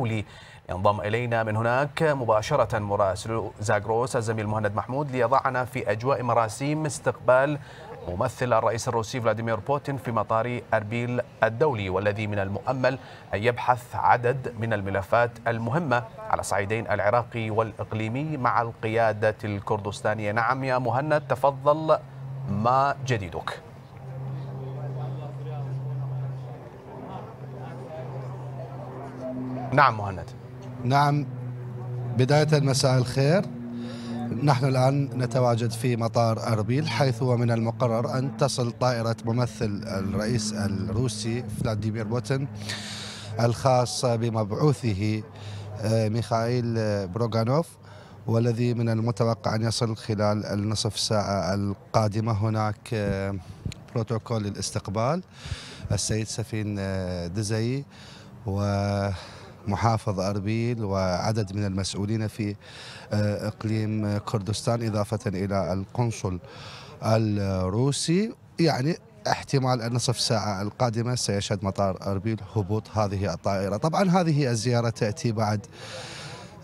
الدولي ينضم إلينا من هناك مباشرة مراسل زاغروس الزميل مهند محمود ليضعنا في أجواء مراسيم استقبال ممثل الرئيس الروسي فلاديمير بوتين في مطار أربيل الدولي والذي من المؤمل أن يبحث عدد من الملفات المهمة على صعيدين العراقي والإقليمي مع القيادة الكردستانية نعم يا مهند تفضل ما جديدك؟ نعم مهند نعم بداية مساء الخير نحن الآن نتواجد في مطار أربيل حيث هو من المقرر أن تصل طائرة ممثل الرئيس الروسي فلاديمير بوتين الخاصة بمبعوثه آه، ميخائيل بروغانوف والذي من المتوقع أن يصل خلال النصف ساعة القادمة هناك آه، بروتوكول الاستقبال السيد سفين آه، دزي و محافظ أربيل وعدد من المسؤولين في آه، إقليم كردستان إضافة إلى القنصل الروسي يعني احتمال أن نصف ساعة القادمة سيشهد مطار أربيل هبوط هذه الطائرة طبعا هذه الزيارة تأتي بعد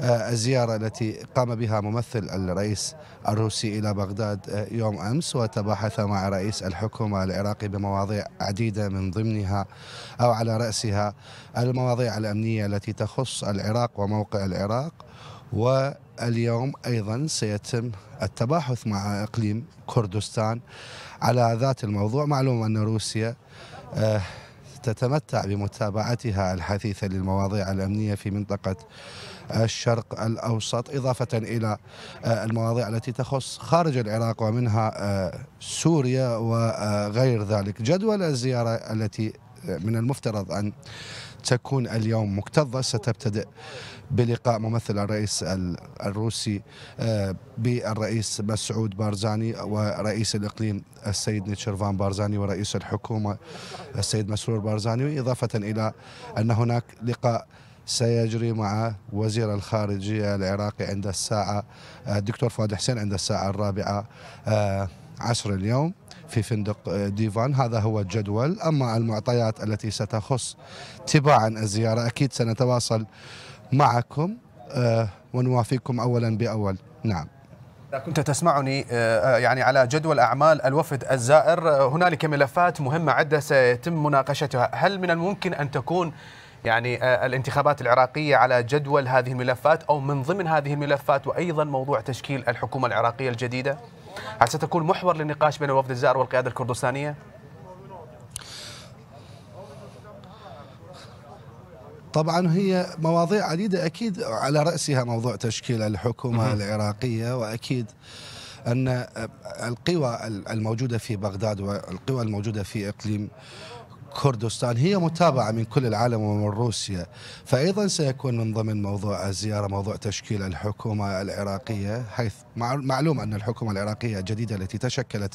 آه، الزيارة التي قام بها ممثل الرئيس الروسي إلى بغداد آه، يوم أمس وتباحث مع رئيس الحكومة العراقي بمواضيع عديدة من ضمنها أو على رأسها المواضيع الأمنية التي تخص العراق وموقع العراق واليوم أيضا سيتم التباحث مع إقليم كردستان على ذات الموضوع معلوم أن روسيا آه، تتمتع بمتابعتها الحثيثة للمواضيع الأمنية في منطقة الشرق الأوسط إضافة إلى آه، المواضيع التي تخص خارج العراق ومنها آه، سوريا وغير آه، ذلك جدول الزيارة التي من المفترض أن تكون اليوم مكتظة ستبتدئ بلقاء ممثل الرئيس الروسي آه، بالرئيس مسعود بارزاني ورئيس الإقليم السيد نيتشرفان بارزاني ورئيس الحكومة السيد مسرور بارزاني إضافة إلى أن هناك لقاء سيجري مع وزير الخارجية العراقي عند الساعة الدكتور آه، فؤاد حسين عند الساعة الرابعة آه، عشر اليوم في فندق آه، ديفان هذا هو الجدول أما المعطيات التي ستخص تباعا الزيارة أكيد سنتواصل معكم آه، ونوافيكم أولا بأول نعم كنت تسمعني آه، يعني على جدول أعمال الوفد الزائر هنالك ملفات مهمة عدة سيتم مناقشتها هل من الممكن أن تكون يعني الانتخابات العراقية على جدول هذه الملفات أو من ضمن هذه الملفات وأيضا موضوع تشكيل الحكومة العراقية الجديدة؟ هل ستكون محور للنقاش بين الوفد الزائر والقيادة الكردستانية؟ طبعا هي مواضيع عديدة أكيد على رأسها موضوع تشكيل الحكومة العراقية وأكيد أن القوى الموجودة في بغداد والقوى الموجودة في إقليم كردستان هي متابعة من كل العالم ومن روسيا فأيضا سيكون من ضمن موضوع الزيارة موضوع تشكيل الحكومة العراقية حيث معلوم أن الحكومة العراقية الجديدة التي تشكلت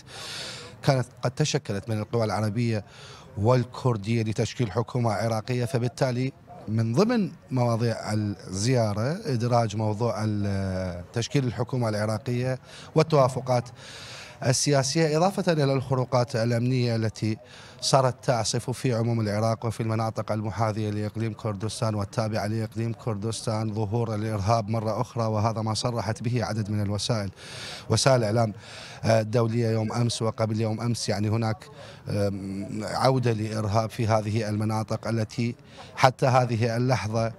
كانت قد تشكلت من القوى العربية والكردية لتشكيل حكومة عراقية فبالتالي من ضمن مواضيع الزيارة إدراج موضوع تشكيل الحكومة العراقية والتوافقات السياسية إضافة إلى الخروقات الأمنية التي صارت تعصف في عموم العراق وفي المناطق المحاذية لإقليم كردستان والتابعة لإقليم كردستان ظهور الإرهاب مرة أخرى وهذا ما صرحت به عدد من الوسائل وسائل الإعلام الدولية يوم أمس وقبل يوم أمس يعني هناك عودة لإرهاب في هذه المناطق التي حتى هذه اللحظة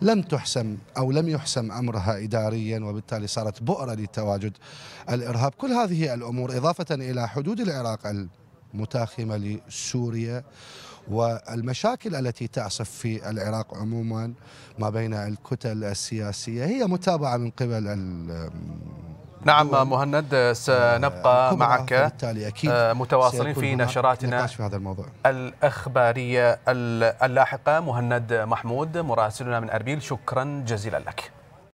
لم تحسم أو لم يحسم أمرها إداريا وبالتالي صارت بؤرة لتواجد الإرهاب كل هذه الأمور إضافة إلى حدود العراق المتاخمة لسوريا والمشاكل التي تعصف في العراق عموما ما بين الكتل السياسية هي متابعة من قبل نعم مهند سنبقى آه، معك أكيد آه، متواصلين في نشراتنا في هذا الموضوع الأخبارية اللاحقة مهند محمود مراسلنا من أربيل شكرا جزيلا لك